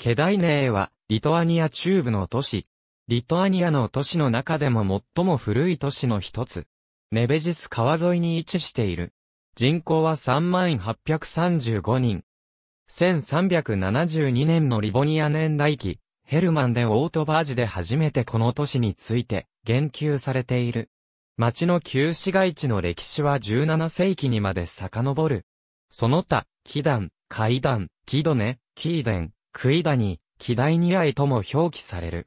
ケダイネーは、リトアニア中部の都市。リトアニアの都市の中でも最も古い都市の一つ。ネベジス川沿いに位置している。人口は3835人。1372年のリボニア年代記、ヘルマンでオートバージで初めてこの都市について言及されている。町の旧市街地の歴史は17世紀にまで遡る。その他、キダン、カイダン、キドネ、キーデン、クイダに、キダイニアイとも表記される。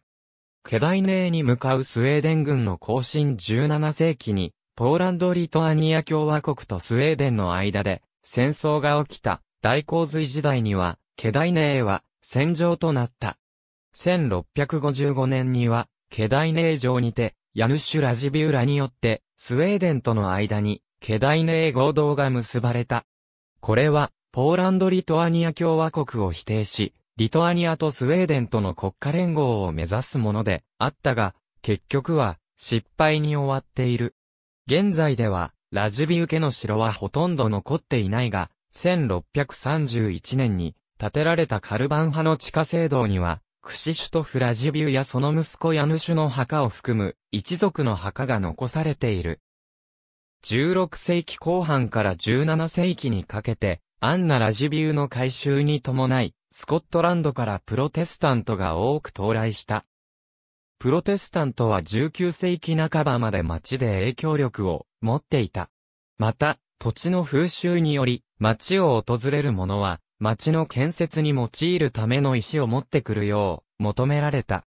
ケダイネーに向かうスウェーデン軍の行進17世紀に、ポーランド・リトアニア共和国とスウェーデンの間で戦争が起きた大洪水時代には、ケダイネーは戦場となった。1655年には、ケダイネー城にて、ヤヌシュ・ラジビウラによって、スウェーデンとの間に、ケダイネー合同が結ばれた。これは、ポーランド・リトアニア共和国を否定し、リトアニアとスウェーデンとの国家連合を目指すものであったが、結局は失敗に終わっている。現在では、ラジビウケの城はほとんど残っていないが、1631年に建てられたカルバン派の地下聖堂には、クシシュトフラジビウやその息子ヤヌシュの墓を含む一族の墓が残されている。16世紀後半から17世紀にかけて、アンナ・ラジビウの改修に伴い、スコットランドからプロテスタントが多く到来した。プロテスタントは19世紀半ばまで町で影響力を持っていた。また、土地の風習により、町を訪れる者は、町の建設に用いるための石を持ってくるよう、求められた。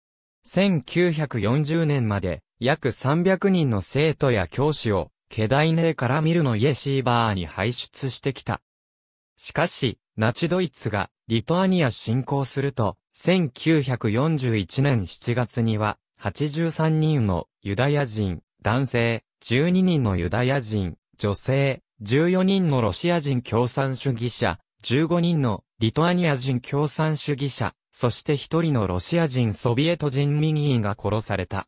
1940年まで、約300人の生徒や教師を、ケダイネーからミルのイエシーバーに輩出してきた。しかし、ナチドイツがリトアニア侵攻すると、1941年7月には、83人のユダヤ人、男性、12人のユダヤ人、女性、14人のロシア人共産主義者、15人のリトアニア人共産主義者、そして1人のロシア人ソビエト人民員が殺された。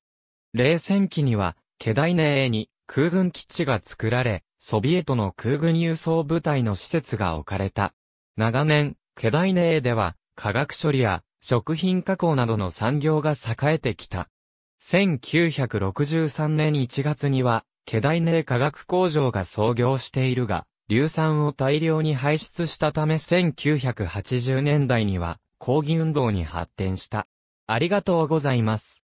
冷戦期には、ケダイネに空軍基地が作られ、ソビエトの空軍輸送部隊の施設が置かれた。長年、ケダイネーでは、化学処理や食品加工などの産業が栄えてきた。1963年1月には、ケダイネー化学工場が創業しているが、硫酸を大量に排出したため1980年代には、抗議運動に発展した。ありがとうございます。